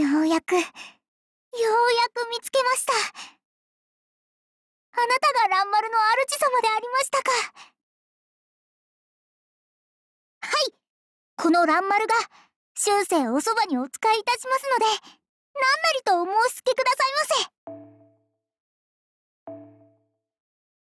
ようやく、ようやく見つけました。あなたが蘭丸の主様でありましたか。はい、この蘭丸が、終生おそばにお仕えいたしますので、